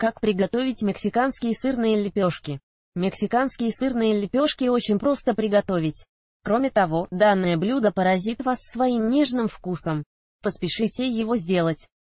Как приготовить мексиканские сырные лепешки? Мексиканские сырные лепешки очень просто приготовить. Кроме того, данное блюдо поразит вас своим нежным вкусом. Поспешите его сделать.